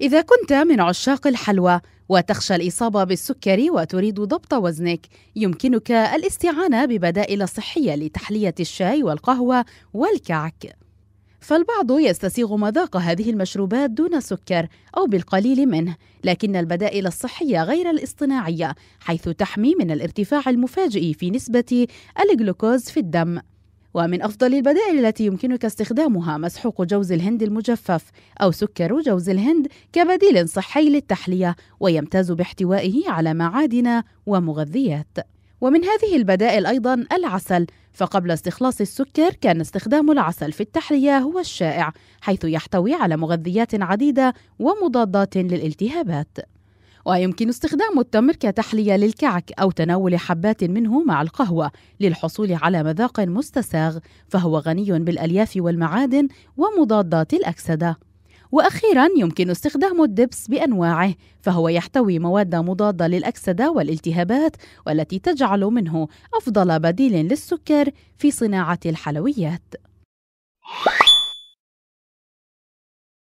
إذا كنت من عشاق الحلوى وتخشى الإصابة بالسكري وتريد ضبط وزنك، يمكنك الاستعانة ببدائل صحية لتحلية الشاي والقهوة والكعك. فالبعض يستسيغ مذاق هذه المشروبات دون سكر أو بالقليل منه، لكن البدائل الصحية غير الاصطناعية، حيث تحمي من الارتفاع المفاجئ في نسبة الجلوكوز في الدم. ومن أفضل البدائل التي يمكنك استخدامها مسحوق جوز الهند المجفف أو سكر جوز الهند كبديل صحي للتحلية ويمتاز باحتوائه على معادن ومغذيات. ومن هذه البدائل أيضا العسل، فقبل استخلاص السكر كان استخدام العسل في التحلية هو الشائع، حيث يحتوي على مغذيات عديدة ومضادات للالتهابات. ويمكن استخدام التمر كتحلية للكعك أو تناول حبات منه مع القهوة للحصول على مذاق مستساغ فهو غني بالألياف والمعادن ومضادات الأكسدة واخيرا يمكن استخدام الدبس بانواعه فهو يحتوي مواد مضاده للاكسده والالتهابات والتي تجعل منه افضل بديل للسكر في صناعه الحلويات